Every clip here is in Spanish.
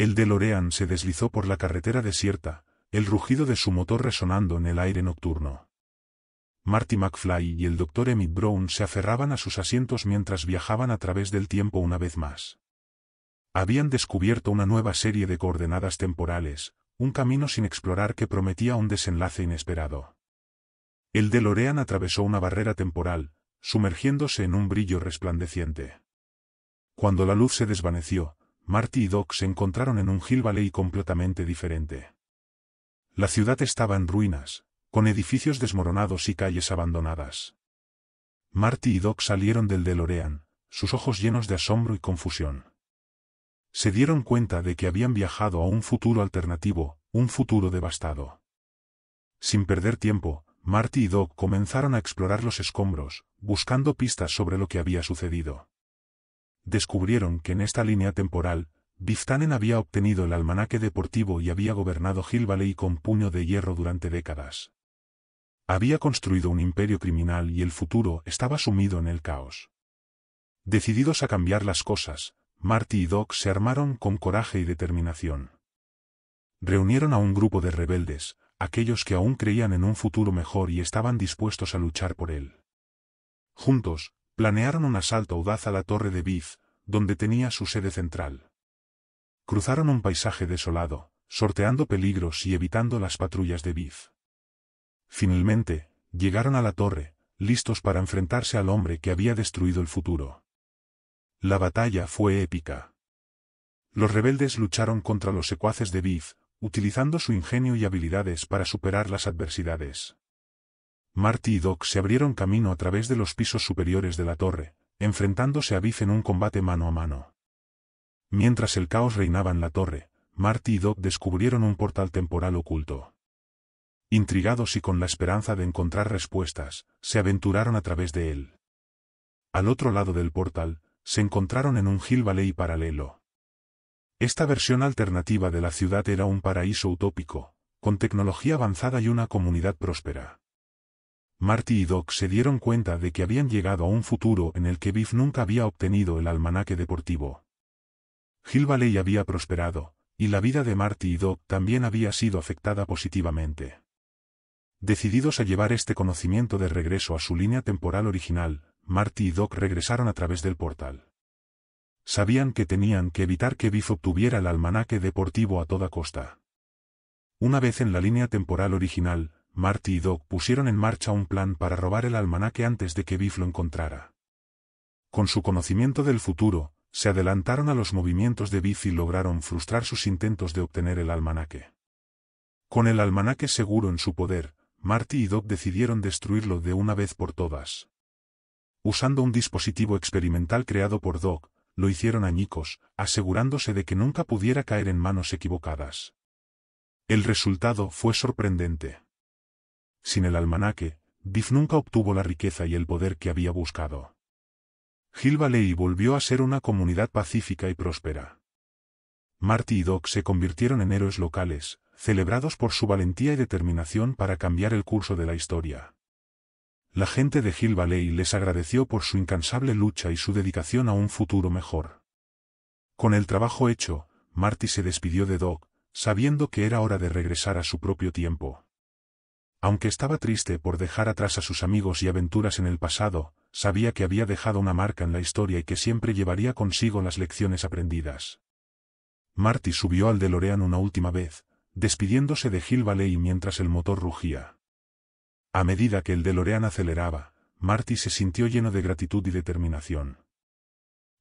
El DeLorean se deslizó por la carretera desierta, el rugido de su motor resonando en el aire nocturno. Marty McFly y el Dr. Emmett Brown se aferraban a sus asientos mientras viajaban a través del tiempo una vez más. Habían descubierto una nueva serie de coordenadas temporales, un camino sin explorar que prometía un desenlace inesperado. El DeLorean atravesó una barrera temporal, sumergiéndose en un brillo resplandeciente. Cuando la luz se desvaneció, Marty y Doc se encontraron en un Hill Valley completamente diferente. La ciudad estaba en ruinas, con edificios desmoronados y calles abandonadas. Marty y Doc salieron del DeLorean, sus ojos llenos de asombro y confusión. Se dieron cuenta de que habían viajado a un futuro alternativo, un futuro devastado. Sin perder tiempo, Marty y Doc comenzaron a explorar los escombros, buscando pistas sobre lo que había sucedido descubrieron que en esta línea temporal, Biftanen había obtenido el almanaque deportivo y había gobernado Hill con puño de hierro durante décadas. Había construido un imperio criminal y el futuro estaba sumido en el caos. Decididos a cambiar las cosas, Marty y Doc se armaron con coraje y determinación. Reunieron a un grupo de rebeldes, aquellos que aún creían en un futuro mejor y estaban dispuestos a luchar por él. Juntos, planearon un asalto audaz a la torre de Biff, donde tenía su sede central. Cruzaron un paisaje desolado, sorteando peligros y evitando las patrullas de Biff. Finalmente, llegaron a la torre, listos para enfrentarse al hombre que había destruido el futuro. La batalla fue épica. Los rebeldes lucharon contra los secuaces de Biff, utilizando su ingenio y habilidades para superar las adversidades. Marty y Doc se abrieron camino a través de los pisos superiores de la torre, enfrentándose a Biff en un combate mano a mano. Mientras el caos reinaba en la torre, Marty y Doc descubrieron un portal temporal oculto. Intrigados y con la esperanza de encontrar respuestas, se aventuraron a través de él. Al otro lado del portal, se encontraron en un Hill Valley paralelo. Esta versión alternativa de la ciudad era un paraíso utópico, con tecnología avanzada y una comunidad próspera. Marty y Doc se dieron cuenta de que habían llegado a un futuro en el que Biff nunca había obtenido el almanaque deportivo. Hill Valley había prosperado, y la vida de Marty y Doc también había sido afectada positivamente. Decididos a llevar este conocimiento de regreso a su línea temporal original, Marty y Doc regresaron a través del portal. Sabían que tenían que evitar que Biff obtuviera el almanaque deportivo a toda costa. Una vez en la línea temporal original, Marty y Doc pusieron en marcha un plan para robar el almanaque antes de que Biff lo encontrara. Con su conocimiento del futuro, se adelantaron a los movimientos de Biff y lograron frustrar sus intentos de obtener el almanaque. Con el almanaque seguro en su poder, Marty y Doc decidieron destruirlo de una vez por todas. Usando un dispositivo experimental creado por Doc, lo hicieron añicos, asegurándose de que nunca pudiera caer en manos equivocadas. El resultado fue sorprendente sin el almanaque, Biff nunca obtuvo la riqueza y el poder que había buscado. Hill volvió a ser una comunidad pacífica y próspera. Marty y Doc se convirtieron en héroes locales, celebrados por su valentía y determinación para cambiar el curso de la historia. La gente de Hill les agradeció por su incansable lucha y su dedicación a un futuro mejor. Con el trabajo hecho, Marty se despidió de Doc, sabiendo que era hora de regresar a su propio tiempo. Aunque estaba triste por dejar atrás a sus amigos y aventuras en el pasado, sabía que había dejado una marca en la historia y que siempre llevaría consigo las lecciones aprendidas. Marty subió al DeLorean una última vez, despidiéndose de Gil mientras el motor rugía. A medida que el DeLorean aceleraba, Marty se sintió lleno de gratitud y determinación.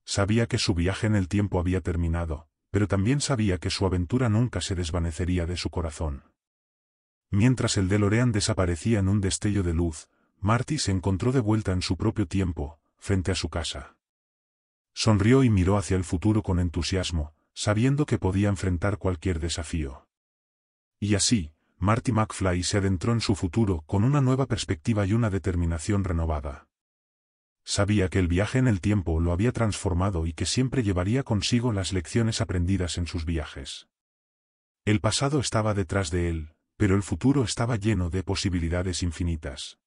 Sabía que su viaje en el tiempo había terminado, pero también sabía que su aventura nunca se desvanecería de su corazón. Mientras el de Lorean desaparecía en un destello de luz, Marty se encontró de vuelta en su propio tiempo, frente a su casa. Sonrió y miró hacia el futuro con entusiasmo, sabiendo que podía enfrentar cualquier desafío. Y así, Marty McFly se adentró en su futuro con una nueva perspectiva y una determinación renovada. Sabía que el viaje en el tiempo lo había transformado y que siempre llevaría consigo las lecciones aprendidas en sus viajes. El pasado estaba detrás de él, pero el futuro estaba lleno de posibilidades infinitas.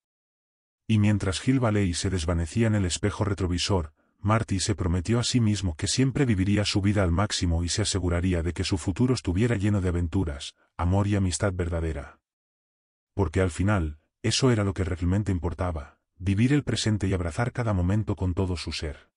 Y mientras Gil se desvanecía en el espejo retrovisor, Marty se prometió a sí mismo que siempre viviría su vida al máximo y se aseguraría de que su futuro estuviera lleno de aventuras, amor y amistad verdadera. Porque al final, eso era lo que realmente importaba, vivir el presente y abrazar cada momento con todo su ser.